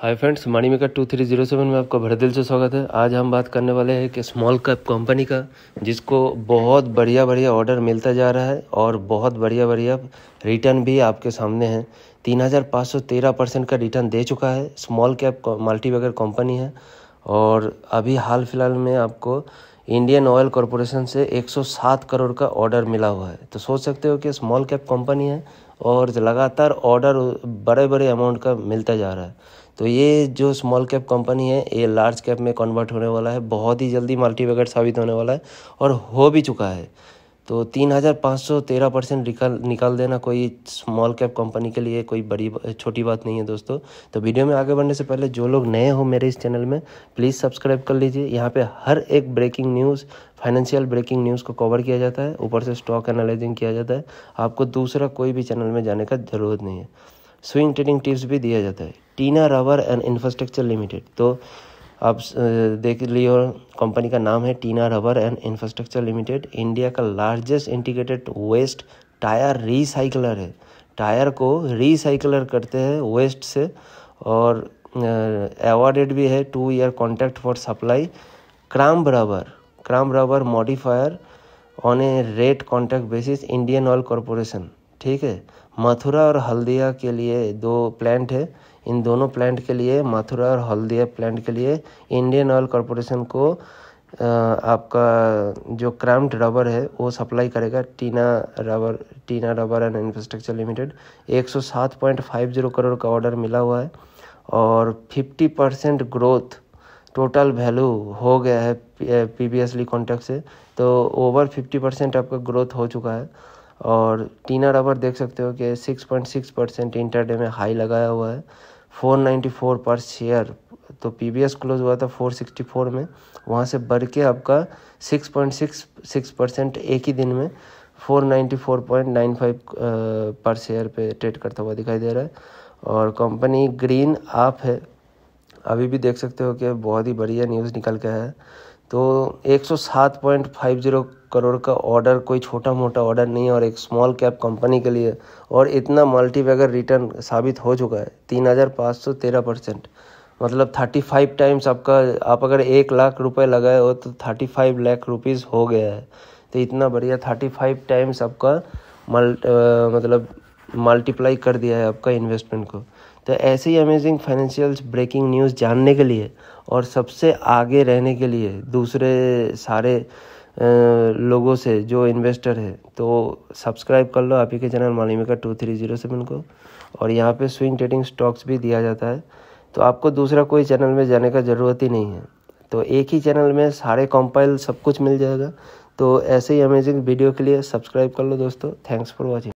हाय friends money maker two three zero seven में आपका भरे दिल से स्वागत है आज हम बात करने वाले हैं एक स्मॉल कैप कंपनी का जिसको बहुत बढ़िया बढ़िया ऑर्डर मिलता जा रहा है और बहुत बढ़िया बढ़िया रिटर्न भी आपके सामने है तीन हज़ार पाँच सौ तेरह परसेंट का रिटर्न दे चुका है स्मॉल कैप मल्टीबैगर कंपनी है और अभी हाल फिलहाल में आपको इंडियन ऑयल कॉरपोरेशन से 107 करोड़ का ऑर्डर मिला हुआ है तो सोच सकते हो कि स्मॉल कैप कंपनी है और लगातार ऑर्डर बड़े बड़े अमाउंट का मिलता जा रहा है तो ये जो स्मॉल कैप कंपनी है ये लार्ज कैप में कन्वर्ट होने वाला है बहुत ही जल्दी मल्टीवेगर साबित होने वाला है और हो भी चुका है तो तीन हज़ार पाँच सौ तेरह परसेंट निकाल निकाल देना कोई स्मॉल कैप कंपनी के लिए कोई बड़ी छोटी बात नहीं है दोस्तों तो वीडियो में आगे बढ़ने से पहले जो लोग नए हो मेरे इस चैनल में प्लीज़ सब्सक्राइब कर लीजिए यहाँ पे हर एक breaking news financial breaking news को कवर किया जाता है ऊपर से स्टॉक एनालाइजिंग किया जाता है आपको दूसरा कोई भी चैनल में जाने का ज़रूरत नहीं है स्विंग ट्रेडिंग टिप्स भी दिया जाता है टीना रावर एंड इंफ्रास्ट्रक्चर लिमिटेड तो आप देख लियो कंपनी का नाम है Tinna rubber and infrastructure limited India का largest integrated waste tyre recycler है टायर को रिसाइकलर करते हैं वेस्ट से और अवार्डेड भी है two year contract for supply crumb rubber crumb rubber modifier on a rate contract basis Indian Oil Corporation ठीक है मथुरा और हल्दिया के लिए दो प्लांट है इन दोनों प्लांट के लिए मथुरा और हल्दिया प्लांट के लिए इंडियन ऑयल कॉरपोरेशन को आपका जो क्रैम्ड रबर है वो सप्लाई करेगा Tinna rubber Tinna rubber and infrastructure limited 107.50 crore का ऑर्डर मिला हुआ है और 50 परसेंट ग्रोथ टोटल वैल्यू हो गया है पी ली कॉन्टैक्ट से तो ओवर 50 परसेंट आपका ग्रोथ हो चुका है और टीना रबर देख सकते हो कि 6.6 परसेंट इंटरडे में हाई लगाया हुआ है 494 पर शेयर तो पीबीएस क्लोज हुआ था 464 में वहाँ से बढ़ के आपका 6.66 परसेंट एक ही दिन में 494.95 पर शेयर पे ट्रेड करता हुआ दिखाई दे रहा है और कंपनी ग्रीन आप है अभी भी देख सकते हो कि बहुत ही बढ़िया न्यूज़ निकल के है तो 107.50 करोड़ का ऑर्डर कोई छोटा मोटा ऑर्डर नहीं है और एक स्मॉल कैप कंपनी के लिए और इतना मल्टीबैगर रिटर्न साबित हो चुका है तीन हज़ार पाँच सौ तेरह परसेंट मतलब थर्टी फाइव टाइम्स आपका आप अगर एक लाख रुपए लगाए हो तो थर्टी फाइव लाख रुपीज़ हो गया है तो इतना बढ़िया थर्टी फाइव टाइम्स आपका मल्ट मतलब मल्टीप्लाई कर दिया है आपका इन्वेस्टमेंट को तो ऐसे ही अमेजिंग फाइनेंशियल ब्रेकिंग न्यूज़ जानने के लिए और सबसे आगे रहने के लिए दूसरे सारे लोगों से जो इन्वेस्टर है तो सब्सक्राइब कर लो आप ही के चैनल माली टू थ्री जीरो सेवन को और यहाँ पे स्विंग ट्रेडिंग स्टॉक्स भी दिया जाता है तो आपको दूसरा कोई चैनल में जाने का ज़रूरत ही नहीं है तो एक ही चैनल में सारे कॉम्पाइल सब कुछ मिल जाएगा तो ऐसे ही अमेजिंग वीडियो के लिए सब्सक्राइब कर लो दोस्तों थैंक्स फॉर वॉचिंग